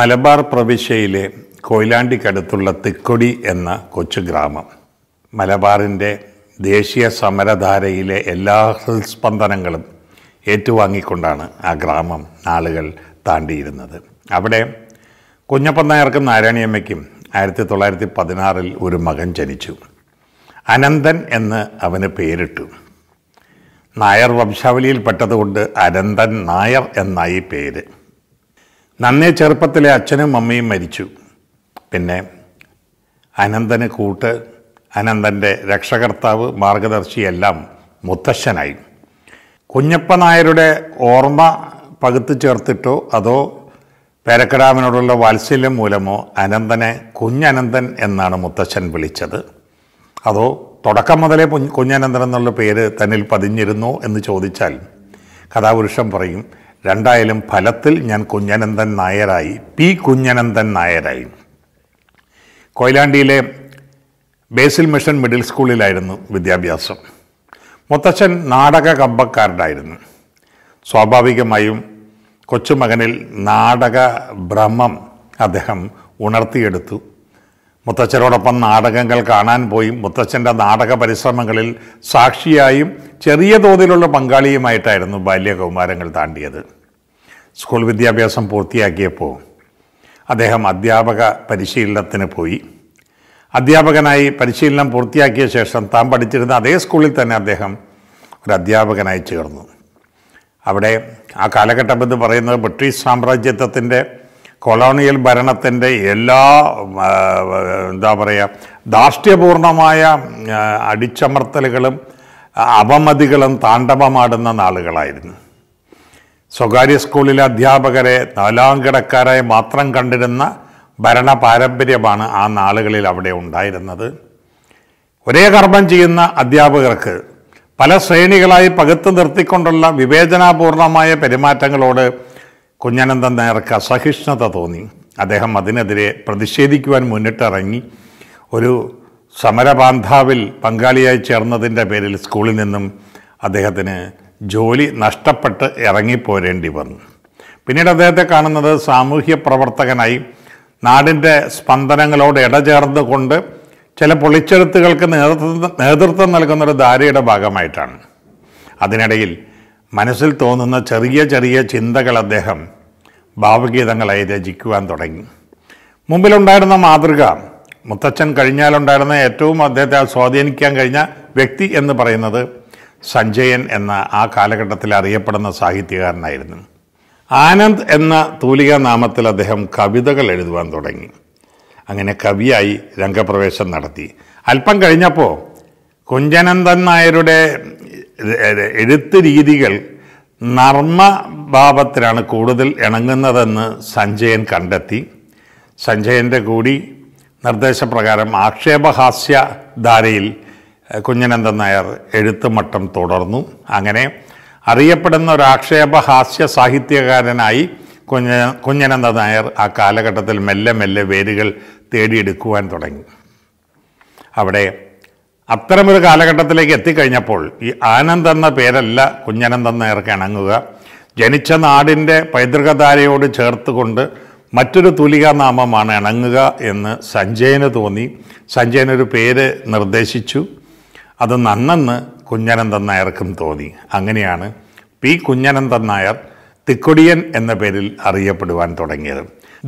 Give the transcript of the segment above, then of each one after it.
മലബാർ പ്രവിശ്യയിലെ കൊയിലാണ്ടിക്കടുത്തുള്ള തിക്കൊടി എന്ന കൊച്ചു ഗ്രാമം മലബാറിൻ്റെ ദേശീയ സമരധാരയിലെ എല്ലാ ഹൃസ്പന്ദനങ്ങളും ഏറ്റുവാങ്ങിക്കൊണ്ടാണ് ആ ഗ്രാമം നാളുകൾ താണ്ടിയിരുന്നത് അവിടെ കുഞ്ഞപ്പൻ നായർക്കും നാരായണിയമ്മയ്ക്കും ആയിരത്തി തൊള്ളായിരത്തി പതിനാറിൽ ഒരു മകൻ ജനിച്ചു അനന്തൻ എന്ന് അവന് പേരിട്ടു നായർ വംശാവലിയിൽ പെട്ടതുകൊണ്ട് അനന്തൻ നായർ എന്നായി പേര് നന്നേ ചെറുപ്പത്തിലെ അച്ഛനും അമ്മയും മരിച്ചു പിന്നെ അനന്തന് കൂട്ട് അനന്തൻ്റെ രക്ഷകർത്താവ് മാർഗദർശിയെല്ലാം മുത്തശ്ശനായി കുഞ്ഞപ്പ നായരുടെ ഓർമ്മ പകുത്തു ചേർത്തിട്ടോ അതോ പേരക്കരാമനോടുള്ള വാത്സല്യം മൂലമോ അനന്തനെ കുഞ്ഞനന്തൻ എന്നാണ് മുത്തശ്ശൻ വിളിച്ചത് അതോ തുടക്കം മുതലേ കുഞ്ഞനന്തൻ എന്നുള്ള പേര് തന്നിൽ പതിഞ്ഞിരുന്നു എന്ന് ചോദിച്ചാൽ കഥാപുരുഷൻ പറയും രണ്ടായാലും ഫലത്തിൽ ഞാൻ കുഞ്ഞനന്ദൻ നായരായി പി കുഞ്ഞനന്ദൻ നായരായി കൊയിലാണ്ടിയിലെ ബേസിൽ മിഷൻ മിഡിൽ സ്കൂളിലായിരുന്നു വിദ്യാഭ്യാസം മുത്തച്ഛൻ നാടക കമ്പക്കാരനായിരുന്നു സ്വാഭാവികമായും കൊച്ചുമകനിൽ നാടക ഭ്രമം അദ്ദേഹം ഉണർത്തിയെടുത്തു മുത്തച്ഛനോടൊപ്പം നാടകങ്ങൾ കാണാൻ പോയി മുത്തച്ഛൻ്റെ നാടക പരിശ്രമങ്ങളിൽ സാക്ഷിയായും ചെറിയ തോതിലുള്ള പങ്കാളിയുമായിട്ടായിരുന്നു ബാല്യകൗമാരങ്ങൾ താണ്ടിയത് സ്കൂൾ വിദ്യാഭ്യാസം പൂർത്തിയാക്കിയപ്പോൾ അദ്ദേഹം അധ്യാപക പരിശീലനത്തിന് പോയി അധ്യാപകനായി പരിശീലനം പൂർത്തിയാക്കിയ ശേഷം താൻ പഠിച്ചിരുന്ന അതേ സ്കൂളിൽ തന്നെ അദ്ദേഹം ഒരു അധ്യാപകനായി ചേർന്നു അവിടെ ആ കാലഘട്ടം എന്ന് പറയുന്നത് ബ്രിട്ടീഷ് സാമ്രാജ്യത്വത്തിൻ്റെ കൊളോണിയൽ ഭരണത്തിൻ്റെ എല്ലാ എന്താ പറയുക ധാർഷ്ട്യപൂർണമായ അടിച്ചമർത്തലുകളും അപമതികളും താണ്ഡവമാടുന്ന നാളുകളായിരുന്നു സ്വകാര്യ സ്കൂളിലെ അധ്യാപകരെ കിടക്കാരായി മാത്രം കണ്ടിരുന്ന ഭരണ പാരമ്പര്യമാണ് ആ നാളുകളിൽ അവിടെ ഉണ്ടായിരുന്നത് ഒരേ കർമ്മം ചെയ്യുന്ന അധ്യാപകർക്ക് പല ശ്രേണികളായി പകുത്തു നിർത്തിക്കൊണ്ടുള്ള വിവേചനാപൂർണമായ പെരുമാറ്റങ്ങളോട് കുഞ്ഞാനന്ദൻ നായർക്ക് അസഹിഷ്ണുത തോന്നി അദ്ദേഹം അതിനെതിരെ പ്രതിഷേധിക്കുവാൻ മുന്നിട്ടിറങ്ങി ഒരു സമരബാന്ധാവിൽ പങ്കാളിയായി ചേർന്നതിൻ്റെ പേരിൽ സ്കൂളിൽ നിന്നും അദ്ദേഹത്തിന് ജോലി നഷ്ടപ്പെട്ട് ഇറങ്ങിപ്പോരേണ്ടി വന്നു പിന്നീട് അദ്ദേഹത്തെ കാണുന്നത് സാമൂഹ്യ പ്രവർത്തകനായി നാടിൻ്റെ സ്പന്ദനങ്ങളോട് ഇടചേർന്നുകൊണ്ട് ചില പൊളിച്ചെഴുത്തുകൾക്ക് നേതൃത്വം നേതൃത്വം നൽകുന്നൊരു ധാരയുടെ ഭാഗമായിട്ടാണ് അതിനിടയിൽ മനസ്സിൽ തോന്നുന്ന ചെറിയ ചെറിയ ചിന്തകൾ അദ്ദേഹം ഭാവഗീതങ്ങളായി രചിക്കുവാൻ തുടങ്ങി മുമ്പിലുണ്ടായിരുന്ന മാതൃക മുത്തച്ഛൻ കഴിഞ്ഞാലുണ്ടായിരുന്ന ഏറ്റവും അദ്ദേഹത്തെ സ്വാധീനിക്കാൻ കഴിഞ്ഞ വ്യക്തി എന്ന് പറയുന്നത് സഞ്ജയൻ എന്ന ആ കാലഘട്ടത്തിൽ അറിയപ്പെടുന്ന സാഹിത്യകാരനായിരുന്നു ആനന്ദ് എന്ന തൂലിക നാമത്തിൽ അദ്ദേഹം കവിതകൾ എഴുതുവാൻ തുടങ്ങി അങ്ങനെ കവിയായി രംഗപ്രവേശം നടത്തി അല്പം കഴിഞ്ഞപ്പോൾ കുഞ്ചനന്ദൻ നായരുടെ എഴുത്ത് രീതികൾ നർമ്മഭാവത്തിലാണ് കൂടുതൽ ഇണങ്ങുന്നതെന്ന് സഞ്ജയൻ കണ്ടെത്തി സഞ്ജയൻ്റെ കൂടി നിർദ്ദേശപ്രകാരം ആക്ഷേപഹാസ്യ ധാരയിൽ കുഞ്ഞനന്ദൻ നായർ എഴുത്തുമട്ടം തുടർന്നു അങ്ങനെ അറിയപ്പെടുന്ന ഒരു ആക്ഷേപഹാസ്യ സാഹിത്യകാരനായി കുഞ്ഞ കുഞ്ഞനന്ദ നായർ ആ കാലഘട്ടത്തിൽ മെല്ലെ മെല്ലെ വേരുകൾ തേടിയെടുക്കുവാൻ തുടങ്ങി അവിടെ അത്തരമൊരു കാലഘട്ടത്തിലേക്ക് എത്തിക്കഴിഞ്ഞപ്പോൾ ഈ ആനന്ദ് എന്ന പേരല്ല കുഞ്ഞനന്തെന്ന് ഏർക്ക് ഇണങ്ങുക ജനിച്ച നാടിൻ്റെ പൈതൃകധാരയോട് ചേർത്തുകൊണ്ട് മറ്റൊരു തൂലികാ നാമമാണ് ഇണങ്ങുക എന്ന് സഞ്ജയന് തോന്നി സഞ്ജയനൊരു പേര് നിർദ്ദേശിച്ചു അത് നന്നെന്ന് കുഞ്ഞനന്ദൻ നായർക്കും തോന്നി അങ്ങനെയാണ് പി കുഞ്ഞനന്ദൻ നായർ തിക്കൊടിയൻ എന്ന പേരിൽ അറിയപ്പെടുവാൻ തുടങ്ങിയത്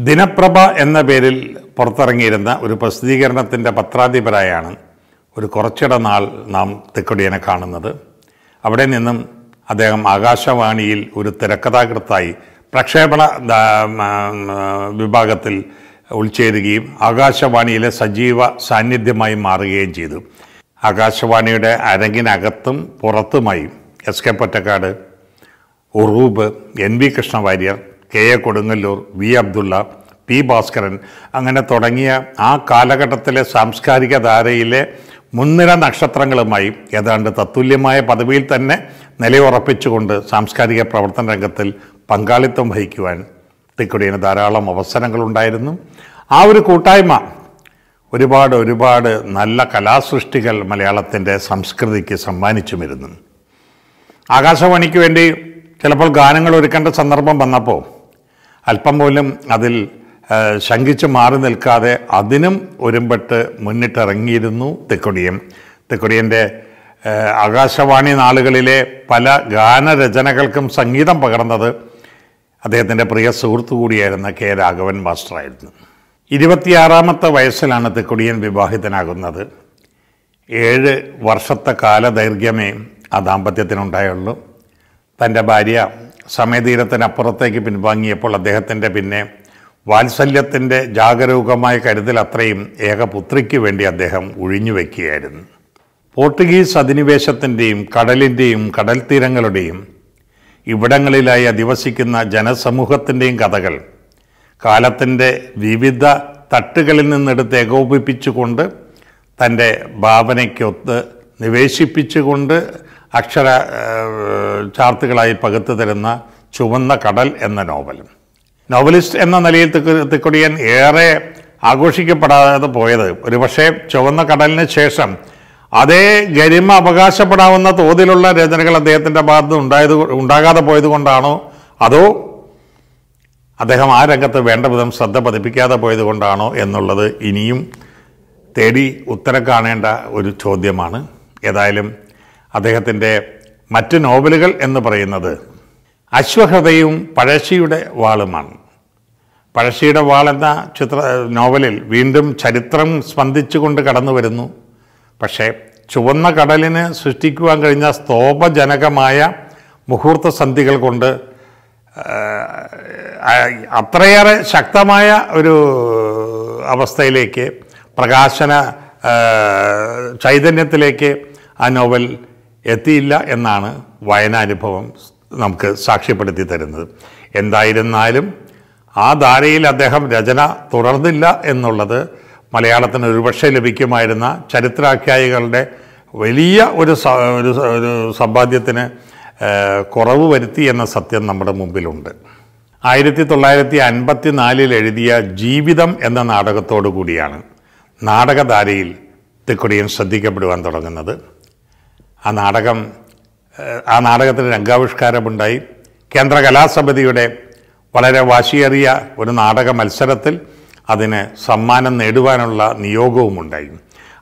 ദിനപ്രഭ എന്ന പേരിൽ പുറത്തിറങ്ങിയിരുന്ന ഒരു പ്രസിദ്ധീകരണത്തിൻ്റെ പത്രാധിപരായാണ് ഒരു കുറച്ചിട നാൾ നാം തെക്കടിയനെ കാണുന്നത് അവിടെ നിന്നും അദ്ദേഹം ആകാശവാണിയിൽ ഒരു തിരക്കഥാകൃത്തായി പ്രക്ഷേപണ വിഭാഗത്തിൽ ഉൾച്ചേരുകയും ആകാശവാണിയിലെ സജീവ സാന്നിധ്യമായി മാറുകയും ചെയ്തു ആകാശവാണിയുടെ അരങ്ങിനകത്തും പുറത്തുമായി S K Pottekkatt Uroob N V Krishnavarier K A Kodungallur V Abdulla P Bhaskaran അങ്ങനെ തുടങ്ങിയ ആ കാലഘട്ടത്തിലെ സാംസ്കാരിക ധാരയിലെ മുൻനിര നക്ഷത്രങ്ങളുമായി ഏതാണ്ട് തത്തുല്യമായ പദവിയിൽ തന്നെ നിലയുറപ്പിച്ചുകൊണ്ട് സാംസ്കാരിക പ്രവർത്തന രംഗത്തിൽ പങ്കാളിത്തം വഹിക്കുവാൻ തിക്കുടിയന് ധാരാളം അവസരങ്ങളുണ്ടായിരുന്നു ആ ഒരു കൂട്ടായ്മ ഒരുപാട് ഒരുപാട് നല്ല കലാസൃഷ്ടികൾ മലയാളത്തിൻ്റെ സംസ്കൃതിക്ക് സമ്മാനിച്ചുമിരുന്നു ആകാശവാണിക്ക് വേണ്ടി ചിലപ്പോൾ ഗാനങ്ങൾ ഒരുക്കേണ്ട സന്ദർഭം വന്നപ്പോൾ അല്പം പോലും അതിൽ ശങ്കിച്ച് മാറി നിൽക്കാതെ അതിനും ഒരുമ്പെട്ട് മുന്നിട്ടിറങ്ങിയിരുന്നു തെക്കൊടിയൻ തെക്കൊടിയൻ്റെ ആകാശവാണി നാളുകളിലെ പല ഗാനരചനകൾക്കും സംഗീതം പകർന്നത് അദ്ദേഹത്തിൻ്റെ പ്രിയ സുഹൃത്തു കൂടിയായിരുന്ന കെ രാഘവൻ മാസ്റ്ററായിരുന്നു ഇരുപത്തിയാറാമത്തെ വയസ്സിലാണ് തെക്കൊടിയൻ വിവാഹിതനാകുന്നത് ഏഴ് വർഷത്തെ കാലദൈർഘ്യമേ ആ ദാമ്പത്യത്തിനുണ്ടായുള്ളൂ തൻ്റെ ഭാര്യ സമയതീരത്തിനപ്പുറത്തേക്ക് പിൻവാങ്ങിയപ്പോൾ അദ്ദേഹത്തിൻ്റെ പിന്നെ വാത്സല്യത്തിൻ്റെ ജാഗരൂകമായ കരുതൽ അത്രയും ഏകപുത്രിക്ക് വേണ്ടി അദ്ദേഹം ഒഴിഞ്ഞുവെക്കുകയായിരുന്നു പോർട്ടുഗീസ് അധിനിവേശത്തിൻ്റെയും കടലിൻ്റെയും കടൽ തീരങ്ങളുടെയും ഇവിടങ്ങളിലായി അധിവസിക്കുന്ന ജനസമൂഹത്തിൻ്റെയും കഥകൾ കാലത്തിൻ്റെ വിവിധ തട്ടുകളിൽ നിന്നെടുത്ത് ഏകോപിപ്പിച്ചുകൊണ്ട് തൻ്റെ ഭാവനയ്ക്കൊത്ത് നിവേശിപ്പിച്ചുകൊണ്ട് അക്ഷര ചാർത്തുകളായി പകുത്തു തരുന്ന ചുവന്ന കടൽ എന്ന നോവലും നോവലിസ്റ്റ് എന്ന നിലയിൽ തിക്കൊടിയൻ ഏറെ ആഘോഷിക്കപ്പെടാതെ പോയത് ഒരുപക്ഷെ ചുവന്ന കടലിന് ശേഷം അതേ ഗരിമ അവകാശപ്പെടാവുന്ന തോതിലുള്ള രചനകൾ അദ്ദേഹത്തിൻ്റെ ഭാഗത്ത് ഉണ്ടായത് ഉണ്ടാകാതെ പോയതുകൊണ്ടാണോ അതോ അദ്ദേഹം ആ രംഗത്ത് വേണ്ട വിധം ശ്രദ്ധ പതിപ്പിക്കാതെ പോയതുകൊണ്ടാണോ എന്നുള്ളത് ഇനിയും തേടി ഉത്തരം കാണേണ്ട ഒരു ചോദ്യമാണ് ഏതായാലും അദ്ദേഹത്തിൻ്റെ മറ്റ് നോവലുകൾ എന്ന് പറയുന്നത് അശ്വഹൃതയും പഴശ്ശിയുടെ വാളുമാണ് പഴശ്ശിയുടെ എന്ന ചിത്ര നോവലിൽ വീണ്ടും ചരിത്രം സ്പന്ദിച്ചുകൊണ്ട് കടന്നു വരുന്നു പക്ഷേ ചുവന്ന കടലിന് സൃഷ്ടിക്കുവാൻ കഴിഞ്ഞ സ്തോഭജനകമായ മുഹൂർത്ത സന്ധികൾ കൊണ്ട് അത്രയേറെ ശക്തമായ ഒരു അവസ്ഥയിലേക്ക് പ്രകാശന ചൈതന്യത്തിലേക്ക് ആ നോവൽ എത്തിയില്ല എന്നാണ് വായനാനുഭവം നമുക്ക് സാക്ഷ്യപ്പെടുത്തി തരുന്നത് എന്തായിരുന്നാലും ആ ധാരയിൽ അദ്ദേഹം രചന തുടർന്നില്ല എന്നുള്ളത് മലയാളത്തിന് ഒരുപക്ഷെ ലഭിക്കുമായിരുന്ന ചരിത്രാഖ്യായികളുടെ വലിയ ഒരു ഒരു സമ്പാദ്യത്തിന് കുറവ് വരുത്തി എന്ന സത്യം നമ്മുടെ മുമ്പിലുണ്ട് ആയിരത്തി തൊള്ളായിരത്തി അൻപത്തി നാലിൽ എഴുതിയ ജീവിതം എന്ന നാടകത്തോടു കൂടിയാണ് നാടകധാരയിൽ തെക്കുടിയൻ ശ്രദ്ധിക്കപ്പെടുവാൻ തുടങ്ങുന്നത് ആ നാടകം ആ നാടകത്തിന് രംഗാവിഷ്കാരമുണ്ടായി കേന്ദ്ര കലാസമിതിയുടെ വളരെ വാശിയേറിയ ഒരു നാടക മത്സരത്തിൽ അതിന് സമ്മാനം നേടുവാനുള്ള നിയോഗവും ഉണ്ടായി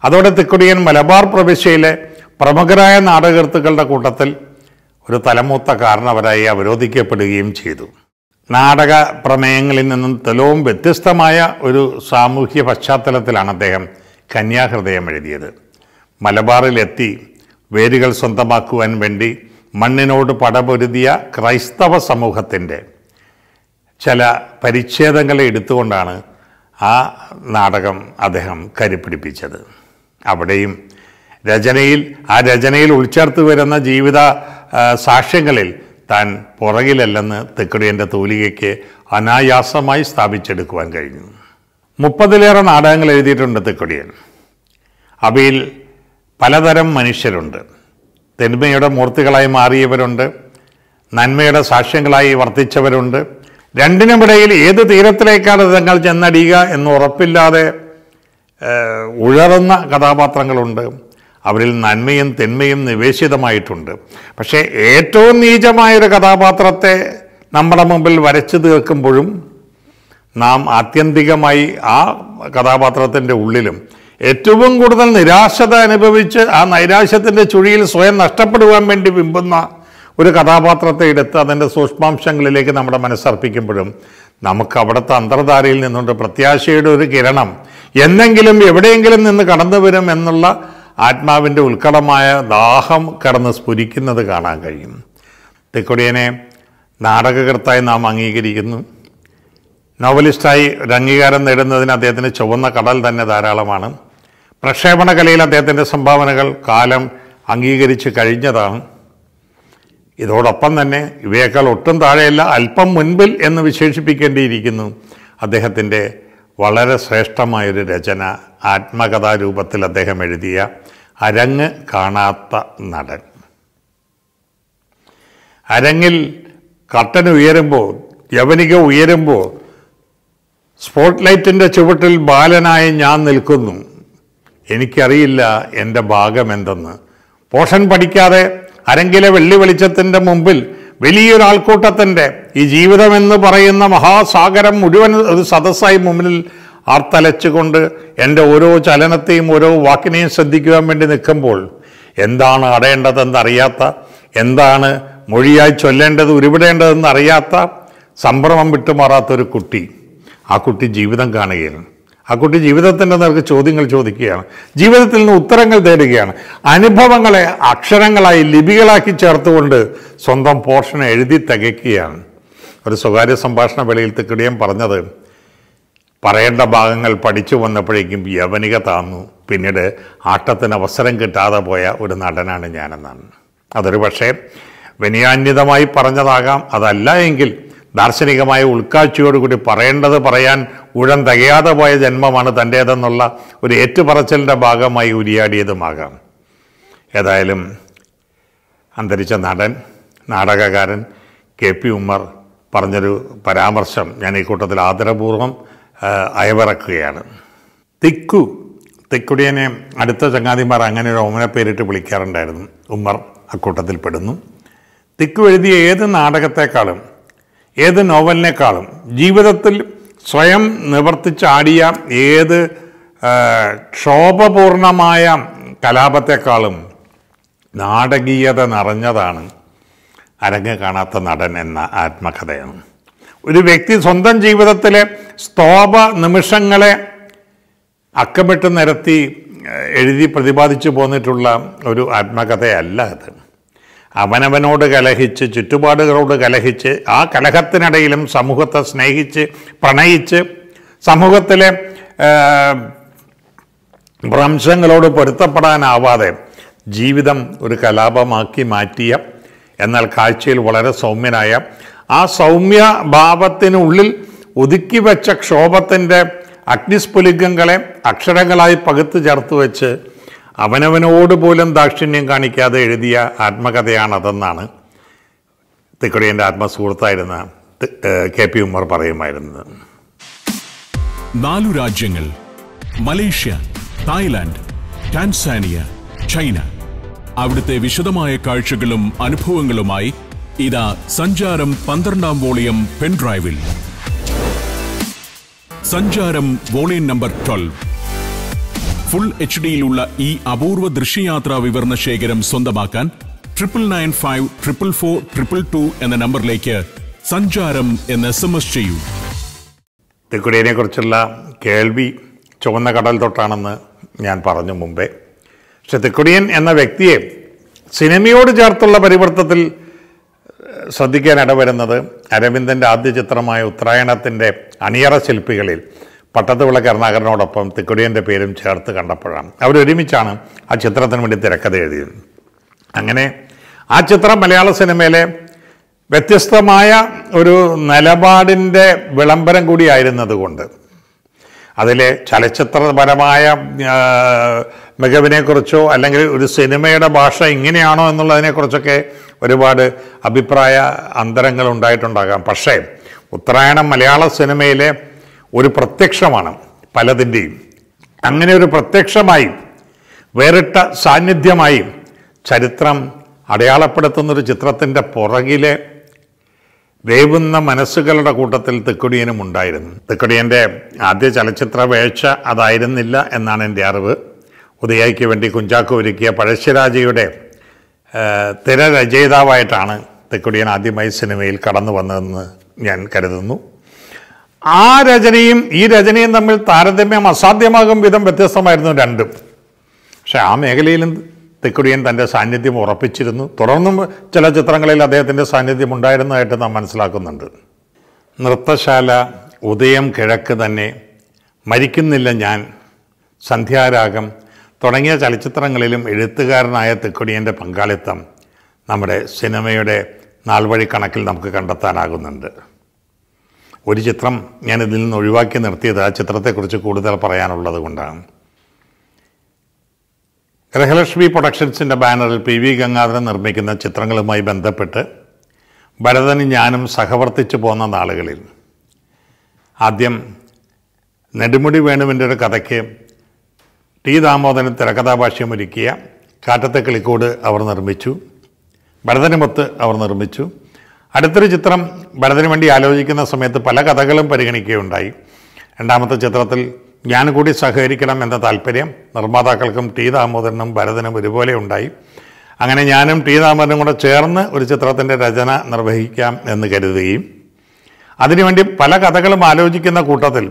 അതോടെ തെക്കുടിയൻ മലബാർ പ്രവിശ്യയിലെ പ്രമുഖരായ നാടകകൃത്തുക്കളുടെ കൂട്ടത്തിൽ ഒരു തലമൂത്ത കാരണവരായി അവരോധിക്കപ്പെടുകയും ചെയ്തു നാടക പ്രമേയങ്ങളിൽ നിന്നും തെളിവും വ്യത്യസ്തമായ ഒരു സാമൂഹ്യ പശ്ചാത്തലത്തിലാണ് അദ്ദേഹം കന്യാഹൃദയം എഴുതിയത് മലബാറിലെത്തി വേരുകൾ സ്വന്തമാക്കുവാൻ വേണ്ടി മണ്ണിനോട് പടപൊരുതിയ ക്രൈസ്തവ സമൂഹത്തിൻ്റെ ചില പരിച്ഛേദങ്ങളെ എടുത്തുകൊണ്ടാണ് ആ നാടകം അദ്ദേഹം കരുപിടിപ്പിച്ചത് അവിടെയും രചനയിൽ ആ രചനയിൽ ഉൾച്ചേർത്ത് വരുന്ന ജീവിത സാക്ഷ്യങ്ങളിൽ താൻ പുറകിലല്ലെന്ന് തെക്കടിയൻ്റെ തൂലികയ്ക്ക് അനായാസമായി സ്ഥാപിച്ചെടുക്കുവാൻ കഴിഞ്ഞു മുപ്പതിലേറെ നാടകങ്ങൾ എഴുതിയിട്ടുണ്ട് തെക്കുടിയൻ അവയിൽ പലതരം മനുഷ്യരുണ്ട് തിന്മയുടെ മൂർത്തികളായി മാറിയവരുണ്ട് നന്മയുടെ സാക്ഷ്യങ്ങളായി വർത്തിച്ചവരുണ്ട് രണ്ടിനുമിടയിൽ ഏത് തീരത്തിലേക്കാണ് തങ്ങൾ ചെന്നടിയുക എന്ന് ഉറപ്പില്ലാതെ ഉഴറുന്ന കഥാപാത്രങ്ങളുണ്ട് അവരിൽ നന്മയും തിന്മയും നിവേശിതമായിട്ടുണ്ട് പക്ഷേ ഏറ്റവും നീചമായൊരു കഥാപാത്രത്തെ നമ്മുടെ മുമ്പിൽ വരച്ചു തീർക്കുമ്പോഴും നാം ആത്യന്തികമായി ആ കഥാപാത്രത്തിൻ്റെ ഉള്ളിലും ഏറ്റവും കൂടുതൽ നിരാശത അനുഭവിച്ച് ആ നൈരാശ്യത്തിൻ്റെ ചുഴിയിൽ സ്വയം നഷ്ടപ്പെടുവാൻ വേണ്ടി വിമ്പുന്ന ഒരു കഥാപാത്രത്തെ എടുത്ത് അതിൻ്റെ സൂക്ഷ്മാംശങ്ങളിലേക്ക് നമ്മുടെ മനസ്സർപ്പിക്കുമ്പോഴും നമുക്ക് അവിടുത്തെ അന്തർധാരയിൽ നിന്നുകൊണ്ട് പ്രത്യാശയുടെ ഒരു കിരണം എന്നെങ്കിലും എവിടെയെങ്കിലും നിന്ന് കടന്നു വരും എന്നുള്ള ആത്മാവിൻ്റെ ഉത്കടമായ ദാഹം കടന്ന് സ്ഫുരിക്കുന്നത് കാണാൻ കഴിയും തെക്കൊടിയനെ നാടകകൃത്തായി നാം അംഗീകരിക്കുന്നു നോവലിസ്റ്റായി ഒരു അംഗീകാരം നേടുന്നതിന് അദ്ദേഹത്തിന് ചുവന്ന കടൽ തന്നെ ധാരാളമാണ് പ്രക്ഷേപണ കലയിൽ അദ്ദേഹത്തിൻ്റെ സംഭാവനകൾ കാലം അംഗീകരിച്ച് കഴിഞ്ഞതാണ് ഇതോടൊപ്പം തന്നെ ഇവയേക്കാൾ ഒട്ടും താഴെയല്ല അല്പം മുൻപിൽ എന്ന് വിശേഷിപ്പിക്കേണ്ടിയിരിക്കുന്നു അദ്ദേഹത്തിൻ്റെ വളരെ ശ്രേഷ്ഠമായൊരു രചന ആത്മകഥാരൂപത്തിൽ അദ്ദേഹം എഴുതിയ അരങ്ങ് കാണാത്ത നടൻ അരങ്ങിൽ കട്ടൻ ഉയരുമ്പോൾ യവനിക ഉയരുമ്പോൾ സ്പോട്ട് ലൈറ്റിൻ്റെ ചുവട്ടിൽ ബാലനായി ഞാൻ നിൽക്കുന്നു എനിക്കറിയില്ല എൻ്റെ ഭാഗമെന്തെന്ന് പോഷൻ പഠിക്കാതെ അരങ്കിലെ വെള്ളി വെളിച്ചത്തിൻ്റെ മുമ്പിൽ വലിയൊരു ആൾക്കൂട്ടത്തിൻ്റെ ഈ ജീവിതം എന്ന് പറയുന്ന മഹാസാഗരം മുഴുവൻ ഒരു സദസ്സായി മുമ്പിൽ ആർത്തലച്ചുകൊണ്ട് എൻ്റെ ഓരോ ചലനത്തെയും ഓരോ വാക്കിനെയും ശ്രദ്ധിക്കുവാൻ വേണ്ടി നിൽക്കുമ്പോൾ എന്താണ് അടയേണ്ടതെന്നറിയാത്ത എന്താണ് മൊഴിയായി ചൊല്ലേണ്ടത് ഉരുവിടേണ്ടതെന്ന് അറിയാത്ത സംഭ്രമം വിട്ടുമാറാത്തൊരു കുട്ടി ആ കുട്ടി ജീവിതം കാണുകയാണ് ആ കുട്ടി ജീവിതത്തിൻ്റെ നിറക്ക് ചോദ്യങ്ങൾ ചോദിക്കുകയാണ് ജീവിതത്തിൽ നിന്ന് ഉത്തരങ്ങൾ തേടുകയാണ് അനുഭവങ്ങളെ അക്ഷരങ്ങളായി ലിപികളാക്കി ചേർത്തുകൊണ്ട് സ്വന്തം പോർഷൻ എഴുതി തികയ്ക്കുകയാണ് ഒരു സ്വകാര്യ സംഭാഷണ വേളയിൽ തെക്കിടിയം പറഞ്ഞത് പറയേണ്ട ഭാഗങ്ങൾ പഠിച്ചു വന്നപ്പോഴേക്കും യവനിക താന്നു പിന്നീട് ആട്ടത്തിന് അവസരം കിട്ടാതെ പോയ ഒരു നടനാണ് ഞാനെന്നാണ് അതൊരു പക്ഷേ വിനയാന്യതമായി പറഞ്ഞതാകാം അതല്ല എങ്കിൽ ദാർശനികമായ ഉൾക്കാഴ്ചയോടുകൂടി പറയേണ്ടത് പറയാൻ ഊഴം തികയാതെ പോയ ജന്മമാണ് തൻ്റേതെന്നുള്ള ഒരു ഏറ്റുപറച്ചിലിൻ്റെ ഭാഗമായി ഉരിയാടിയതുമാകാം ഏതായാലും അന്തരിച്ച നടൻ നാടകകാരൻ കെ പി ഉമ്മർ പറഞ്ഞൊരു പരാമർശം ഞാൻ ഈ കൂട്ടത്തിൽ ആദരപൂർവം അയവിറക്കുകയാണ് തിക്കു തിക്കുടിയനെ അടുത്ത ചങ്ങാതിമാർ അങ്ങനെ ഒരു ഓമന പേരിട്ട് വിളിക്കാറുണ്ടായിരുന്നു ഉമ്മർ അക്കൂട്ടത്തിൽ പെടുന്നു തിക്കു എഴുതിയ ഏത് നാടകത്തെക്കാളും ഏത് നോവലിനേക്കാളും ജീവിതത്തിൽ സ്വയം നിവർത്തിച്ചാടിയ ഏത് ക്ഷോഭപൂർണമായ കലാപത്തെക്കാളും നാടകീയത നിറഞ്ഞതാണ് അരങ്ങ് കാണാത്ത നടൻ എന്ന ആത്മകഥയാണ് ഒരു വ്യക്തി സ്വന്തം ജീവിതത്തിലെ സ്തോഭ നിമിഷങ്ങളെ അക്കമിട്ട് നിരത്തി എഴുതി പ്രതിപാദിച്ചു പോന്നിട്ടുള്ള ഒരു ആത്മകഥയല്ല അത് അവനവനോട് കലഹിച്ച് ചുറ്റുപാടുകളോട് കലഹിച്ച് ആ കലഹത്തിനിടയിലും സമൂഹത്തെ സ്നേഹിച്ച് പ്രണയിച്ച് സമൂഹത്തിലെ ഭ്രംശങ്ങളോട് പൊരുത്തപ്പെടാനാവാതെ ജീവിതം ഒരു കലാപമാക്കി മാറ്റിയ എന്നാൽ കാഴ്ചയിൽ വളരെ സൗമ്യനായ ആ സൗമ്യ ഭാവത്തിനുള്ളിൽ ഒതുക്കി വെച്ച ക്ഷോഭത്തിൻ്റെ അഗ്നിസ്ഫുലിംഗങ്ങളെ അക്ഷരങ്ങളായി പകുത്തു ചേർത്ത് വെച്ച് അവനവനോട് പോലും ദാക്ഷിണ്യം കാണിക്കാതെ എഴുതിയ ആത്മകഥയാണതെന്നാണ് തിക്കടിയൻ്റെ ആത്മസുഹൃത്തായിരുന്ന കെ പി ഉമ്മർ പറയുമായിരുന്നത് നാലു രാജ്യങ്ങൾ മലേഷ്യ തായ്ലാന്റ് ടാൻസാനിയ ചൈന അവിടുത്തെ വിശദമായ കാഴ്ചകളും അനുഭവങ്ങളുമായി ഇതാ സഞ്ചാരം പന്ത്രണ്ടാം വോളിയം പെൻഡ്രൈവിൽ സഞ്ചാരം volume number twelve full H ഡിയിലുള്ള ഈ അപൂർവ ദൃശ്യയാത്രാ വിവരണ ശേഖരം സ്വന്തമാക്കാൻ triple nine five triple four triple two എന്ന നമ്പറിലേക്ക് സഞ്ചാരം എന്ന് എസ് എം എസ് ചെയ്യൂ തെക്കുടിയനെ കുറിച്ചുള്ള കേൾവി ചുവന്ന കടൽ തൊട്ടാണെന്ന് ഞാൻ പറഞ്ഞു മുമ്പേ പക്ഷെ തെക്കുടിയൻ എന്ന വ്യക്തിയെ സിനിമയോട് ചേർത്തുള്ള പരിവർത്തത്തിൽ ശ്രദ്ധിക്കാൻ ഇടവരുന്നത് അരവിന്ദൻ്റെ ആദ്യ ചിത്രമായ ഉത്തരായണത്തിൻ്റെ അണിയറ ശില്പികളിൽ വിള കരുണാകരനോടൊപ്പം തിക്കൊടിയൻ്റെ പേരും ചേർത്ത് കണ്ടപ്പോഴാണ് അവരൊരുമിച്ചാണ് ആ ചിത്രത്തിന് വേണ്ടി തിരക്കഥ എഴുതിയത് അങ്ങനെ ആ ചിത്രം മലയാള സിനിമയിലെ വ്യത്യസ്തമായ ഒരു നിലപാടിൻ്റെ വിളംബരം കൂടിയായിരുന്നതുകൊണ്ട് അതിലെ ചലച്ചിത്രപരമായ മികവിനെക്കുറിച്ചോ അല്ലെങ്കിൽ ഒരു സിനിമയുടെ ഭാഷ ഇങ്ങനെയാണോ എന്നുള്ളതിനെക്കുറിച്ചൊക്കെ ഒരുപാട് അഭിപ്രായ അന്തരങ്ങൾ ഉണ്ടായിട്ടുണ്ടാകാം പക്ഷേ ഉത്തരായണം മലയാള സിനിമയിലെ ഒരു പ്രത്യക്ഷമാണ് പലതിൻ്റെയും അങ്ങനെ ഒരു പ്രത്യക്ഷമായി വേറിട്ട സാന്നിധ്യമായി ചരിത്രം അടയാളപ്പെടുത്തുന്നൊരു ചിത്രത്തിൻ്റെ പുറകിലെ വേവുന്ന മനസ്സുകളുടെ കൂട്ടത്തിൽ തെക്കുടിയനും ഉണ്ടായിരുന്നു തെക്കുടിയൻ്റെ ആദ്യ ചലച്ചിത്ര വേഴ്ച അതായിരുന്നില്ല എന്നാണ് എൻ്റെ അറിവ് ഉദയയ്ക്ക് വേണ്ടി കുഞ്ചാക്കു ഒരുക്കിയ പഴശ്ശിരാജയുടെ തിരരചയിതാവായിട്ടാണ് തെക്കുടിയൻ ആദ്യമായി സിനിമയിൽ കടന്നു വന്നതെന്ന് ഞാൻ കരുതുന്നു ആ രചനയും ഈ രചനയും തമ്മിൽ താരതമ്യം അസാധ്യമാകും വിധം വ്യത്യസ്തമായിരുന്നു രണ്ടും പക്ഷെ ആ മേഖലയിലും തെക്കുടിയൻ തൻ്റെ സാന്നിധ്യം ഉറപ്പിച്ചിരുന്നു തുടർന്നും ചില ചിത്രങ്ങളിൽ അദ്ദേഹത്തിൻ്റെ സാന്നിധ്യം ഉണ്ടായിരുന്നതായിട്ട് നാം മനസ്സിലാക്കുന്നുണ്ട് നൃത്തശാല ഉദയം കിഴക്ക് തന്നെ മരിക്കുന്നില്ല ഞാൻ സന്ധ്യാരാഗം തുടങ്ങിയ ചലച്ചിത്രങ്ങളിലും എഴുത്തുകാരനായ തെക്കുടിയൻ്റെ പങ്കാളിത്തം നമ്മുടെ സിനിമയുടെ നാൾവഴി കണക്കിൽ നമുക്ക് കണ്ടെത്താനാകുന്നുണ്ട് ഒരു ചിത്രം ഇതിൽ നിന്ന് ഒഴിവാക്കി നിർത്തിയത് ആ ചിത്രത്തെക്കുറിച്ച് കൂടുതൽ പറയാനുള്ളത് കൊണ്ടാണ് ഗൃഹലക്ഷ്മി പ്രൊഡക്ഷൻസിൻ്റെ ബാനറിൽ പി വി ഗംഗാധരൻ നിർമ്മിക്കുന്ന ചിത്രങ്ങളുമായി ബന്ധപ്പെട്ട് ഭരതനും ഞാനും സഹവർത്തിച്ചു പോകുന്ന നാളുകളിൽ ആദ്യം നെടുമുടി വേണുവിൻ്റെ ഒരു കഥയ്ക്ക് ടി ദാമോദരൻ തിരക്കഥാഭാഷ്യം ഒരുക്കിയ കാറ്റത്തെ കിളിക്കോട് അവർ നിർമ്മിച്ചു ഭരതനുമൊത്ത് അവർ നിർമ്മിച്ചു അടുത്തൊരു ചിത്രം ഭരതന് വേണ്ടി ആലോചിക്കുന്ന സമയത്ത് പല കഥകളും പരിഗണിക്കുകയുണ്ടായി രണ്ടാമത്തെ ചിത്രത്തിൽ ഞാൻ കൂടി സഹകരിക്കണം എന്ന താല്പര്യം നിർമ്മാതാക്കൾക്കും ടി ദാമോദരനും ഭരതനും ഒരുപോലെ ഉണ്ടായി അങ്ങനെ ഞാനും ടി ദാമോദരനും കൂടെ ചേർന്ന് ഒരു ചിത്രത്തിൻ്റെ രചന നിർവഹിക്കാം എന്ന് കരുതുകയും അതിനുവേണ്ടി പല കഥകളും ആലോചിക്കുന്ന കൂട്ടത്തിൽ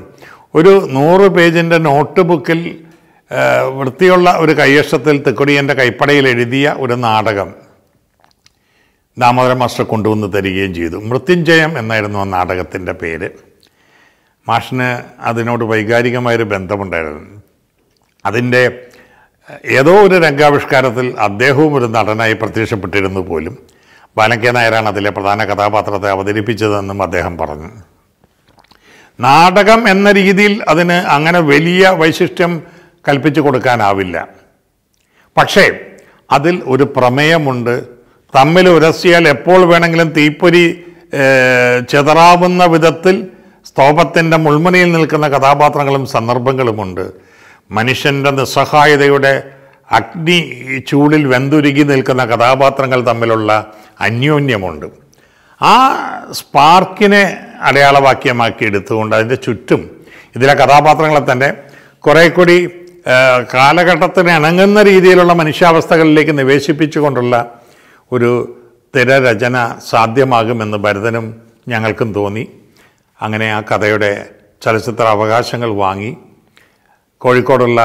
ഒരു നൂറ് പേജിൻ്റെ നോട്ട് ബുക്കിൽ വൃത്തിയുള്ള ഒരു കൈയക്ഷത്തിൽ തെക്കുടിയൻ്റെ കൈപ്പടയിൽ എഴുതിയ ഒരു നാടകം ദാമോദരൻ മാസ്റ്റർ കൊണ്ടുവന്ന് തരികയും ചെയ്തു മൃത്യുഞ്ജയം എന്നായിരുന്നു ആ നാടകത്തിൻ്റെ പേര് മാഷിന് അതിനോട് വൈകാരികമായൊരു ബന്ധമുണ്ടായിരുന്നു അതിൻ്റെ ഏതോ ഒരു രംഗാവിഷ്കാരത്തിൽ അദ്ദേഹവും ഒരു നടനായി പ്രത്യക്ഷപ്പെട്ടിരുന്നു പോലും ബാലങ്കേ നായരാണ് അതിലെ പ്രധാന കഥാപാത്രത്തെ അവതരിപ്പിച്ചതെന്നും അദ്ദേഹം പറഞ്ഞു നാടകം എന്ന രീതിയിൽ അതിന് അങ്ങനെ വലിയ വൈശിഷ്ട്യം കൽപ്പിച്ചു കൊടുക്കാനാവില്ല പക്ഷേ അതിൽ ഒരു പ്രമേയമുണ്ട് തമ്മിൽ ഉരസിയാൽ എപ്പോൾ വേണമെങ്കിലും തീപ്പൊരി ചെതറാവുന്ന വിധത്തിൽ സ്തോപത്തിൻ്റെ മുൾമുനയിൽ നിൽക്കുന്ന കഥാപാത്രങ്ങളും സന്ദർഭങ്ങളുമുണ്ട് മനുഷ്യൻ്റെ നിസ്സഹായതയുടെ അഗ്നി ചൂടിൽ വെന്തുരുകി നിൽക്കുന്ന കഥാപാത്രങ്ങൾ തമ്മിലുള്ള അന്യോന്യമുണ്ട് ആ സ്പാർക്കിനെ അടയാളവാക്യമാക്കി എടുത്തുകൊണ്ട് അതിൻ്റെ ചുറ്റും ഇതിലെ കഥാപാത്രങ്ങളെ തന്നെ കുറേ കൂടി കാലഘട്ടത്തിന് ഇണങ്ങുന്ന രീതിയിലുള്ള മനുഷ്യാവസ്ഥകളിലേക്ക് നിവേശിപ്പിച്ചുകൊണ്ടുള്ള ഒരു തിരരചന സാധ്യമാകുമെന്ന് ഭരതനും ഞങ്ങൾക്കും തോന്നി അങ്ങനെ ആ കഥയുടെ ചലച്ചിത്ര അവകാശങ്ങൾ വാങ്ങി കോഴിക്കോടുള്ള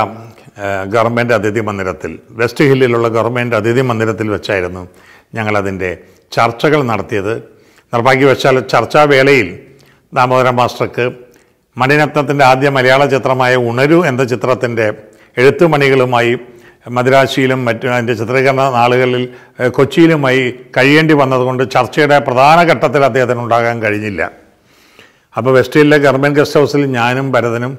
ഗവൺമെൻറ് അതിഥി മന്ദിരത്തിൽ വെസ്റ്റ് ഹില്ലിലുള്ള ഗവൺമെൻറ് അതിഥി മന്ദിരത്തിൽ വെച്ചായിരുന്നു ഞങ്ങളതിൻ്റെ ചർച്ചകൾ നടത്തിയത് നിർഭാഗ്യവശാൽ ചർച്ചാവേളയിൽ ദാമോദരൻ മാസ്റ്റർക്ക് മണിരത്നത്തിൻ്റെ ആദ്യ മലയാള ചിത്രമായ ഉണരു എന്ന ചിത്രത്തിൻ്റെ എഴുത്തുമണികളുമായി മദ്രാശിയിലും മറ്റ് അതിൻ്റെ ചിത്രീകരണ നാളുകളിൽ കൊച്ചിയിലുമായി കഴിയേണ്ടി വന്നതുകൊണ്ട് ചർച്ചയുടെ പ്രധാന ഘട്ടത്തിൽ അദ്ദേഹത്തിന് ഉണ്ടാകാൻ കഴിഞ്ഞില്ല അപ്പോൾ വെസ്റ്റീലിലെ ഗവൺമെൻറ് ഗസ്റ്റ് ഹൗസിൽ ഞാനും ഭരതനും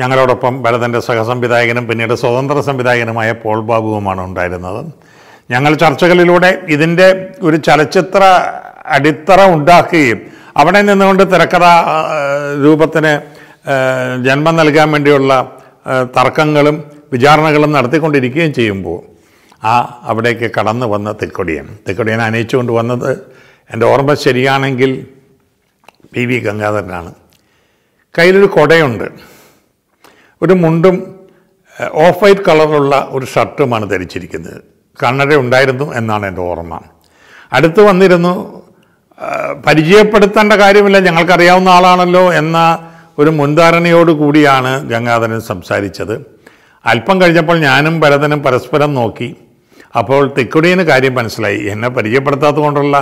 ഞങ്ങളോടൊപ്പം ഭരതൻ്റെ സഹസംവിധായകനും പിന്നീട് സ്വതന്ത്ര സംവിധായകനുമായ പോൾ ബാബുവുമാണ് ഉണ്ടായിരുന്നത് ഞങ്ങൾ ചർച്ചകളിലൂടെ ഇതിൻ്റെ ഒരു ചലച്ചിത്ര അടിത്തറ ഉണ്ടാക്കുകയും അവിടെ നിന്നുകൊണ്ട് തിരക്കഥ രൂപത്തിന് ജന്മം നൽകാൻ വേണ്ടിയുള്ള തർക്കങ്ങളും വിചാരണകളും നടത്തിക്കൊണ്ടിരിക്കുകയും ചെയ്യുമ്പോൾ ആ അവിടേക്ക് കടന്നു വന്ന തെക്കൊടിയൻ തെക്കൊടിയൻ അനയിച്ചുകൊണ്ട് വന്നത് എൻ്റെ ഓർമ്മ ശരിയാണെങ്കിൽ പി വി ഗംഗാധരനാണ് കയ്യിലൊരു കൊടയുണ്ട് ഒരു മുണ്ടും ഓഫ് വൈറ്റ് കളറുള്ള ഒരു ഷർട്ടുമാണ് ധരിച്ചിരിക്കുന്നത് കണ്ണട ഉണ്ടായിരുന്നു എന്നാണ് എൻ്റെ ഓർമ്മ അടുത്ത് വന്നിരുന്നു പരിചയപ്പെടുത്തേണ്ട കാര്യമില്ല ഞങ്ങൾക്കറിയാവുന്ന ആളാണല്ലോ എന്ന ഒരു മുൻധാരണയോട് കൂടിയാണ് ഗംഗാധരൻ സംസാരിച്ചത് അല്പം കഴിഞ്ഞപ്പോൾ ഞാനും ഭരതനും പരസ്പരം നോക്കി അപ്പോൾ തിക്കൊടിയന് കാര്യം മനസ്സിലായി എന്നെ പരിചയപ്പെടുത്താത്തത് കൊണ്ടുള്ള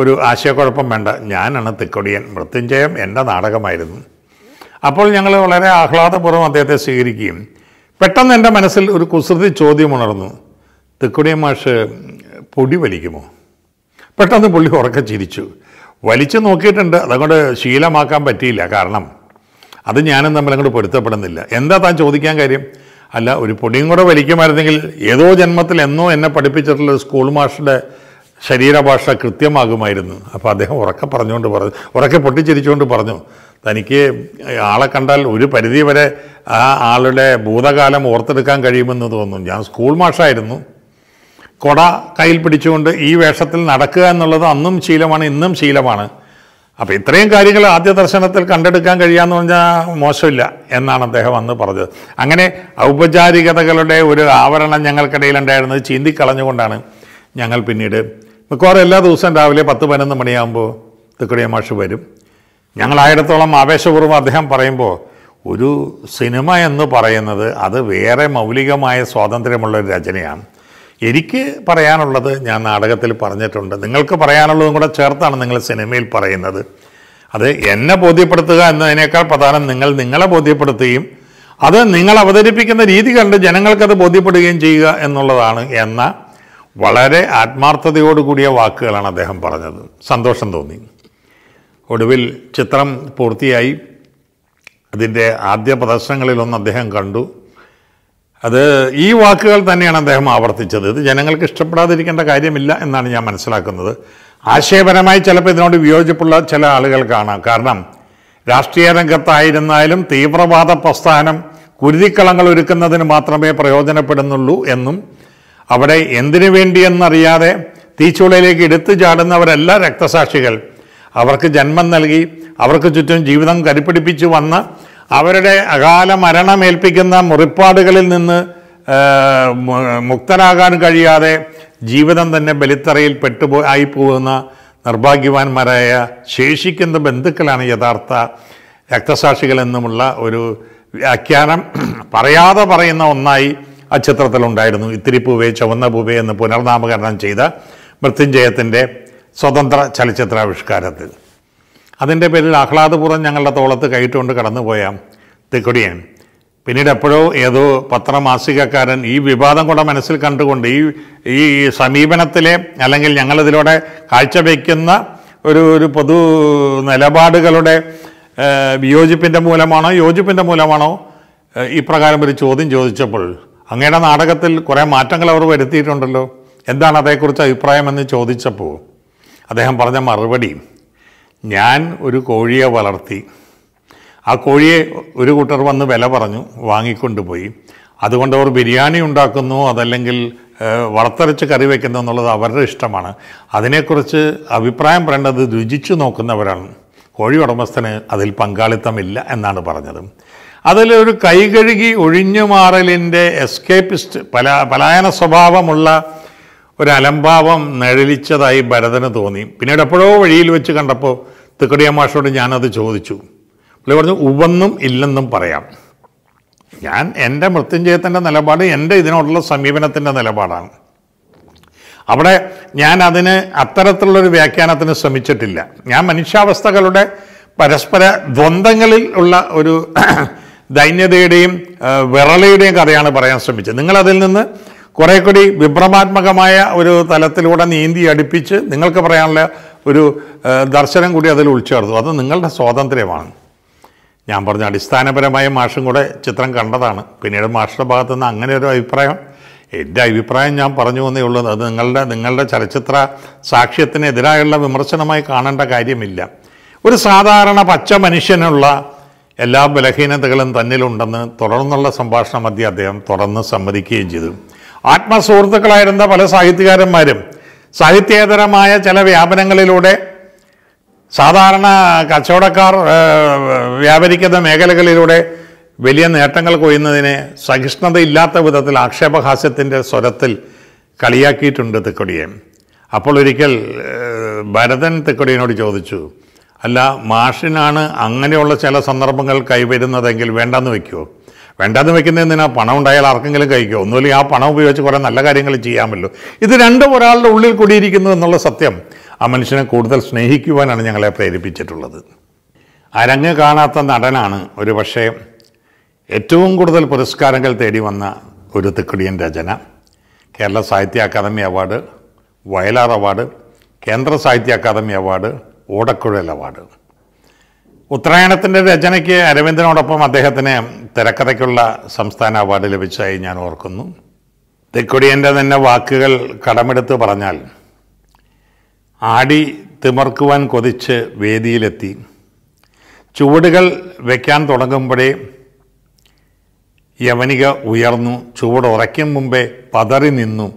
ഒരു ആശയക്കുഴപ്പം വേണ്ട ഞാനാണ് തിക്കുടിയൻ മൃത്യുഞ്ജയം എൻ്റെ നാടകമായിരുന്നു അപ്പോൾ ഞങ്ങൾ വളരെ ആഹ്ലാദപൂർവ്വം അദ്ദേഹത്തെ സ്വീകരിക്കുകയും പെട്ടെന്ന് എൻ്റെ മനസ്സിൽ ഒരു കുസൃതി ചോദ്യം ഉണർന്നു തിക്കുടിയൻ മാഷ് പൊടി വലിക്കുമോ പെട്ടെന്ന് പുള്ളി ഉറക്കെ ചിരിച്ചു വലിച്ചു നോക്കിയിട്ടുണ്ട് അതങ്ങോട്ട് ശീലമാക്കാൻ പറ്റിയില്ല കാരണം അത് ഞാനും തമ്മിൽ അങ്ങോട്ട് പൊരുത്തപ്പെടുന്നില്ല എന്താ താൻ ചോദിക്കാൻ കാര്യം അല്ല ഒരു പൊടിയും കൂടെ വലിക്കുമായിരുന്നെങ്കിൽ ഏതോ ജന്മത്തിൽ എന്നോ എന്നെ പഠിപ്പിച്ചിട്ടുള്ള സ്കൂൾ മാസ്റ്ററുടെ ശരീരഭാഷ കൃത്യമാകുമായിരുന്നു അപ്പോൾ അദ്ദേഹം ഉറക്കെ പറഞ്ഞുകൊണ്ട് പറഞ്ഞു ഉറക്കെ പൊട്ടിച്ചിരിച്ചുകൊണ്ട് പറഞ്ഞു തനിക്ക് ആളെ കണ്ടാൽ ഒരു പരിധി വരെ ആ ആളുടെ ഭൂതകാലം ഓർത്തെടുക്കാൻ കഴിയുമെന്ന് തോന്നുന്നു ഞാൻ സ്കൂൾ മാഷായിരുന്നു കൊട കയ്യിൽ പിടിച്ചുകൊണ്ട് ഈ വേഷത്തിൽ നടക്കുക എന്നുള്ളത് അന്നും ശീലമാണ് ഇന്നും ശീലമാണ് അപ്പോൾ ഇത്രയും കാര്യങ്ങൾ ആദ്യ ദർശനത്തിൽ കണ്ടെടുക്കാൻ കഴിയാന്ന് പറഞ്ഞാൽ മോശമില്ല എന്നാണ് അദ്ദേഹം അന്ന് പറഞ്ഞത് അങ്ങനെ ഔപചാരികതകളുടെ ഒരു ആവരണം ഞങ്ങൾക്കിടയിൽ ഉണ്ടായിരുന്നത് ചീന്തിക്കളഞ്ഞുകൊണ്ടാണ് ഞങ്ങൾ പിന്നീട് മിക്കവാറും എല്ലാ ദിവസവും രാവിലെ പത്ത് പതിനൊന്ന് മണിയാകുമ്പോൾ തിക്കടിയ മാഷ് വരും ഞങ്ങളായിടത്തോളം ആവേശപൂർവ്വം അദ്ദേഹം പറയുമ്പോൾ ഒരു സിനിമ എന്ന് പറയുന്നത് അത് വേറെ മൗലികമായ സ്വാതന്ത്ര്യമുള്ള ഒരു രചനയാണ് എനിക്ക് പറയാനുള്ളത് ഞാൻ നാടകത്തിൽ പറഞ്ഞിട്ടുണ്ട് നിങ്ങൾക്ക് പറയാനുള്ളതും കൂടെ ചേർത്താണ് നിങ്ങൾ സിനിമയിൽ പറയുന്നത് അത് എന്നെ ബോധ്യപ്പെടുത്തുക എന്നതിനേക്കാൾ പ്രധാനം നിങ്ങൾ നിങ്ങളെ ബോധ്യപ്പെടുത്തുകയും അത് നിങ്ങൾ അവതരിപ്പിക്കുന്ന രീതി കണ്ട് ജനങ്ങൾക്കത് ബോധ്യപ്പെടുകയും ചെയ്യുക എന്നുള്ളതാണ് എന്ന വളരെ ആത്മാർത്ഥതയോടുകൂടിയ വാക്കുകളാണ് അദ്ദേഹം പറഞ്ഞത് സന്തോഷം തോന്നി ഒടുവിൽ ചിത്രം പൂർത്തിയായി അതിൻ്റെ ആദ്യ പ്രദർശനങ്ങളിലൊന്ന് അദ്ദേഹം കണ്ടു അത് ഈ വാക്കുകൾ തന്നെയാണ് അദ്ദേഹം ആവർത്തിച്ചത് ഇത് ജനങ്ങൾക്ക് ഇഷ്ടപ്പെടാതിരിക്കേണ്ട കാര്യമില്ല എന്നാണ് ഞാൻ മനസ്സിലാക്കുന്നത് ആശയപരമായി ചിലപ്പോൾ ഇതിനോട് വിയോജിപ്പുള്ള ചില ആളുകൾ കാണാം കാരണം രാഷ്ട്രീയ രംഗത്തായിരുന്നാലും തീവ്രവാദ പ്രസ്ഥാനം കുരുതിക്കളങ്ങൾ ഒരുക്കുന്നതിന് മാത്രമേ പ്രയോജനപ്പെടുന്നുള്ളൂ എന്നും അവിടെ എന്തിനു വേണ്ടിയെന്നറിയാതെ തീച്ചുളയിലേക്ക് എടുത്തു ചാടുന്നവരല്ല രക്തസാക്ഷികൾ അവർക്ക് ജന്മം നൽകി അവർക്ക് ചുറ്റും ജീവിതം കരുപ്പിടിപ്പിച്ചു വന്ന അവരുടെ അകാല മരണമേൽപ്പിക്കുന്ന മുറിപ്പാടുകളിൽ നിന്ന് മുക്തരാകാൻ കഴിയാതെ ജീവിതം തന്നെ ബലിത്തറയിൽ പെട്ടുപോ ആയിപ്പോകുന്ന നിർഭാഗ്യവാന്മാരായ ശേഷിക്കുന്ന ബന്ധുക്കളാണ് യഥാർത്ഥ രക്തസാക്ഷികൾ എന്നുമുള്ള ഒരു വ്യാഖ്യാനം പറയാതെ പറയുന്ന ഒന്നായി ആ ചിത്രത്തിലുണ്ടായിരുന്നു ഇത്തിരി പൂവേ ചുവന്ന പൂവേ എന്ന് പുനർനാമകരണം ചെയ്ത മൃത്യുഞ്ജയത്തിൻ്റെ സ്വതന്ത്ര ചലച്ചിത്രാവിഷ്കാരത്തിൽ അതിൻ്റെ പേരിൽ ആഹ്ലാദപൂർവ്വം ഞങ്ങളുടെ തോളത്ത് കൈയിട്ടുകൊണ്ട് കടന്നുപോയ തെക്കുടിയൻ പിന്നീട് എപ്പോഴോ ഏതോ പത്രമാസികക്കാരൻ ഈ വിവാദം കൂടെ മനസ്സിൽ കണ്ടുകൊണ്ട് ഈ ഈ സമീപനത്തിലെ അല്ലെങ്കിൽ ഞങ്ങളിതിലൂടെ കാഴ്ചവെക്കുന്ന ഒരു ഒരു പൊതു നിലപാടുകളുടെ വിയോജിപ്പിൻ്റെ മൂലമാണോ യോജിപ്പിൻ്റെ മൂലമാണോ ഇപ്രകാരം ഒരു ചോദ്യം ചോദിച്ചപ്പോൾ അങ്ങയുടെ നാടകത്തിൽ കുറേ മാറ്റങ്ങൾ അവർ വരുത്തിയിട്ടുണ്ടല്ലോ എന്താണ് അതേക്കുറിച്ച് അഭിപ്രായമെന്ന് ചോദിച്ചപ്പോൾ അദ്ദേഹം പറഞ്ഞ മറുപടി ഞാൻ ഒരു കോഴിയെ വളർത്തി ആ കോഴിയെ ഒരു കൂട്ടർ വന്ന് വില പറഞ്ഞു വാങ്ങിക്കൊണ്ടുപോയി അതുകൊണ്ട് അവർ ബിരിയാണി ഉണ്ടാക്കുന്നു അതല്ലെങ്കിൽ വളർത്തരച്ച് കറി വയ്ക്കുന്നു എന്നുള്ളത് അവരുടെ ഇഷ്ടമാണ് അതിനെക്കുറിച്ച് അഭിപ്രായം പറയേണ്ടത് രുചിച്ചു നോക്കുന്നവരാണ് കോഴി ഉടമസ്ഥന് അതിൽ പങ്കാളിത്തമില്ല എന്നാണ് പറഞ്ഞത് അതിലൊരു കൈകഴുകി ഒഴിഞ്ഞു മാറലിൻ്റെ എസ്കേപ്പിസ്റ്റ് പല പലായന സ്വഭാവമുള്ള ഒരലംഭാവം നിഴലിച്ചതായി ഭരതന് തോന്നി പിന്നീട് എപ്പോഴോ വഴിയിൽ വെച്ച് കണ്ടപ്പോൾ തിക്കടിയ മാഷോട് ഞാനത് ചോദിച്ചു പുള്ളി പറഞ്ഞു ഉവെന്നും ഇല്ലെന്നും പറയാം ഞാൻ എൻ്റെ മൃത്യുഞ്ജയത്തിൻ്റെ നിലപാട് എൻ്റെ ഇതിനോടുള്ള സമീപനത്തിൻ്റെ നിലപാടാണ് അവിടെ ഞാൻ അതിന് അത്തരത്തിലുള്ളൊരു വ്യാഖ്യാനത്തിന് ശ്രമിച്ചിട്ടില്ല ഞാൻ മനുഷ്യാവസ്ഥകളുടെ പരസ്പര ദ്വന്ദ്ങ്ങളിൽ ഉള്ള ഒരു ദൈന്യതയുടെയും വിറളയുടെയും കഥയാണ് പറയാൻ ശ്രമിച്ചത് നിങ്ങളതിൽ നിന്ന് കുറെ കൂടി വിഭ്രമാത്മകമായ ഒരു തലത്തിലൂടെ നീന്തി അടുപ്പിച്ച് നിങ്ങൾക്ക് പറയാനുള്ള ഒരു ദർശനം കൂടി അതിൽ ഉൾച്ചേർത്തു അത് നിങ്ങളുടെ സ്വാതന്ത്ര്യമാണ് ഞാൻ പറഞ്ഞ അടിസ്ഥാനപരമായ മാഷും കൂടെ ചിത്രം കണ്ടതാണ് പിന്നീട് മാഷിൻ്റെ ഭാഗത്തു നിന്ന് അങ്ങനെ ഒരു അഭിപ്രായം എൻ്റെ അഭിപ്രായം ഞാൻ പറഞ്ഞു എന്നേ ഉള്ളൂ അത് നിങ്ങളുടെ നിങ്ങളുടെ ചലച്ചിത്ര സാക്ഷ്യത്തിനെതിരായുള്ള വിമർശനമായി കാണേണ്ട കാര്യമില്ല ഒരു സാധാരണ പച്ച മനുഷ്യനുള്ള എല്ലാ ബലഹീനതകളും തന്നിലുണ്ടെന്ന് തുടർന്നുള്ള സംഭാഷണ മധ്യ അദ്ദേഹം തുറന്ന് സമ്മതിക്കുകയും ചെയ്തു ആത്മസുഹൃത്തുക്കളായിരുന്ന പല സാഹിത്യകാരന്മാരും സാഹിത്യേതരമായ ചില വ്യാപനങ്ങളിലൂടെ സാധാരണ കച്ചവടക്കാർ വ്യാപരിക്കുന്ന മേഖലകളിലൂടെ വലിയ നേട്ടങ്ങൾ കൊയ്യുന്നതിനെ സഹിഷ്ണുതയില്ലാത്ത വിധത്തിൽ ആക്ഷേപഹാസ്യത്തിൻ്റെ സ്വരത്തിൽ കളിയാക്കിയിട്ടുണ്ട് തിക്കൊടിയെ അപ്പോൾ ഒരിക്കൽ ഭരതൻ തിക്കൊടിയനോട് ചോദിച്ചു അല്ല മാഷിനാണ് അങ്ങനെയുള്ള ചില സന്ദർഭങ്ങൾ കൈവരുന്നതെങ്കിൽ വേണ്ടെന്ന് വയ്ക്കുമോ വേണ്ടാന്ന് വെക്കുന്നതിന് ആ പണം ഉണ്ടായാൽ ആർക്കെങ്കിലും കഴിക്കുമോ ഒന്നുമില്ല ആ പണം ഉപയോഗിച്ച് കുറേ നല്ല കാര്യങ്ങൾ ചെയ്യാമല്ലോ ഇത് രണ്ടും ഒരാളുടെ ഉള്ളിൽ കൂടിയിരിക്കുന്നു എന്നുള്ള സത്യം ആ മനുഷ്യനെ കൂടുതൽ സ്നേഹിക്കുവാനാണ് ഞങ്ങളെ പ്രേരിപ്പിച്ചിട്ടുള്ളത് അരങ്ങ് കാണാത്ത നടനാണ് ഒരു പക്ഷേ ഏറ്റവും കൂടുതൽ പുരസ്കാരങ്ങൾ തേടി വന്ന ഒരു തെക്കുടിയൻ രചന കേരള സാഹിത്യ Akademi award Vayalar award Kendra Sahitya Akademi award Odakkuzhal award ഉത്തരായണത്തിൻ്റെ രചനയ്ക്ക് അരവിന്ദനോടൊപ്പം അദ്ദേഹത്തിന് തിരക്കഥയ്ക്കുള്ള സംസ്ഥാന അവാർഡ് ലഭിച്ചതായി ഞാൻ ഓർക്കുന്നു തെക്കൊടിയൻ്റെ തന്നെ വാക്കുകൾ കടമെടുത്ത് പറഞ്ഞാൽ ആടി തിമർക്കുവാൻ കൊതിച്ച് വേദിയിലെത്തി ചുവടുകൾ വയ്ക്കാൻ തുടങ്ങുമ്പോഴേ യവനിക ഉയർന്നു ചുവട് ഉറയ്ക്കും മുമ്പേ പതറി നിന്നു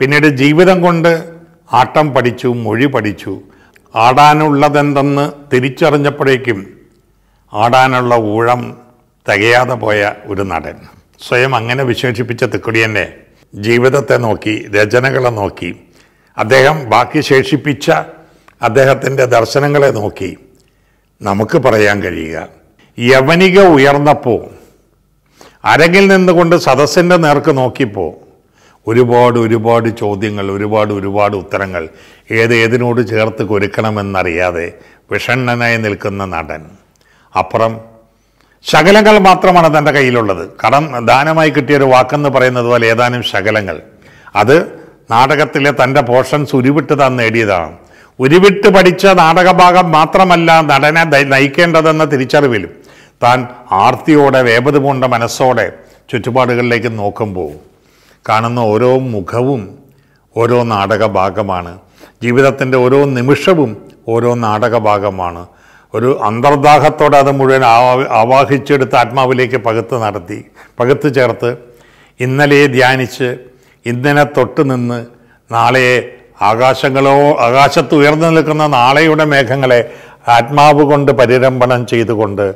പിന്നീട് ജീവിതം കൊണ്ട് ആട്ടം പഠിച്ചു മൊഴി പഠിച്ചു ആടാനുള്ളതെന്തെന്ന് തിരിച്ചറിഞ്ഞപ്പോഴേക്കും ആടാനുള്ള ഊഴം തികയാതെ പോയ ഒരു നടൻ സ്വയം അങ്ങനെ വിശേഷിപ്പിച്ച തിക്കുടിയൻ്റെ ജീവിതത്തെ നോക്കി രചനകളെ നോക്കി അദ്ദേഹം ബാക്കി ശേഷിപ്പിച്ച അദ്ദേഹത്തിൻ്റെ ദർശനങ്ങളെ നോക്കി നമുക്ക് പറയാൻ കഴിയുക യവനിക ഉയർന്നപ്പോൾ അരങ്ങിൽ നിന്നുകൊണ്ട് സദസ്സിൻ്റെ നേർക്ക് നോക്കിപ്പോൾ ഒരുപാട് ഒരുപാട് ചോദ്യങ്ങൾ ഒരുപാട് ഒരുപാട് ഉത്തരങ്ങൾ ഏത് ഏതിനോട് ചേർത്ത് കൊരുക്കണമെന്നറിയാതെ വിഷണ്ണനായി നിൽക്കുന്ന നടൻ അപ്പുറം ശകലങ്ങൾ മാത്രമാണ് തൻ്റെ കയ്യിലുള്ളത് കടം ദാനമായി കിട്ടിയൊരു വാക്കെന്ന് പറയുന്നത് പോലെ ഏതാനും ശകലങ്ങൾ അത് നാടകത്തിലെ തൻ്റെ പോർഷൻസ് ഉരുവിട്ട് താൻ നേടിയതാണ് ഉരുവിട്ട് പഠിച്ച നാടകഭാഗം മാത്രമല്ല നടനെ നയിക്കേണ്ടതെന്ന തിരിച്ചറിവിലും താൻ ആർത്തിയോടെ വേപതുപൂണ്ട മനസ്സോടെ ചുറ്റുപാടുകളിലേക്ക് നോക്കുമ്പോൾ കാണുന്ന ഓരോ മുഖവും ഓരോ നാടക ഭാഗമാണ് ജീവിതത്തിൻ്റെ ഓരോ നിമിഷവും ഓരോ നാടക ഭാഗമാണ് ഒരു അന്തർദാഹത്തോടെ അത് മുഴുവൻ ആവാഹിച്ചെടുത്ത് ആത്മാവിലേക്ക് പകുത്ത് നടത്തി പകുത്ത് ചേർത്ത് ഇന്നലെയെ ധ്യാനിച്ച് ഇന്നലെ തൊട്ട് നിന്ന് നാളെയെ ആകാശങ്ങളോ ആകാശത്ത് ഉയർന്നു നിൽക്കുന്ന നാളെയുടെ മേഘങ്ങളെ ആത്മാവ് കൊണ്ട് പരിരംഭണം ചെയ്തുകൊണ്ട്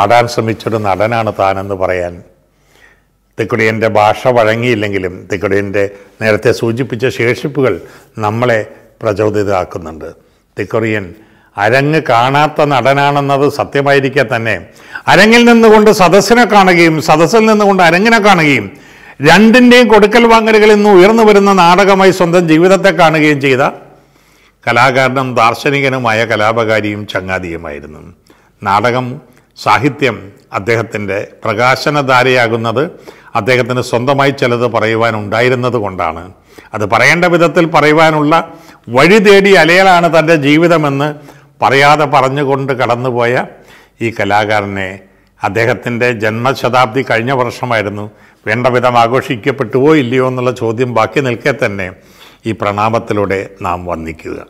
ആടാൻ ശ്രമിച്ചൊരു നടനാണ് താനെന്ന് പറയാൻ തെക്കുടിയൻ്റെ ഭാഷ വഴങ്ങിയില്ലെങ്കിലും തെക്കുടിയൻ്റെ നേരത്തെ സൂചിപ്പിച്ച ശേഷിപ്പുകൾ നമ്മളെ പ്രചോദിതമാക്കുന്നുണ്ട് തെക്കുറിയൻ അരങ്ങ് കാണാത്ത നടനാണെന്നത് സത്യമായിരിക്കെ തന്നെ അരങ്ങിൽ നിന്നുകൊണ്ട് സദസ്സിനെ കാണുകയും സദസ്സിൽ നിന്നുകൊണ്ട് അരങ്ങിനെ കാണുകയും രണ്ടിൻ്റെയും കൊടുക്കൽ വാങ്ങലുകളിൽ നിന്ന് ഉയർന്നു വരുന്ന നാടകമായി സ്വന്തം ജീവിതത്തെ കാണുകയും ചെയ്ത കലാകാരനും ദാർശനികനുമായ കലാപകാരിയും ചങ്ങാതിയുമായിരുന്നു നാടകം സാഹിത്യം അദ്ദേഹത്തിൻ്റെ പ്രകാശനധാരയാകുന്നത് അദ്ദേഹത്തിന് സ്വന്തമായി ചിലത് പറയുവാനുണ്ടായിരുന്നത് കൊണ്ടാണ് അത് പറയേണ്ട വിധത്തിൽ പറയുവാനുള്ള വഴി തേടി അലയലാണ് തൻ്റെ ജീവിതമെന്ന് പറയാതെ പറഞ്ഞുകൊണ്ട് കടന്നുപോയ ഈ കലാകാരനെ അദ്ദേഹത്തിൻ്റെ ജന്മശതാബ്ദി കഴിഞ്ഞ വർഷമായിരുന്നു വേണ്ട വിധം ആഘോഷിക്കപ്പെട്ടുവോ ഇല്ലയോ എന്നുള്ള ചോദ്യം ബാക്കി നിൽക്കെ തന്നെ ഈ പ്രണാമത്തിലൂടെ നാം വന്ദിക്കുക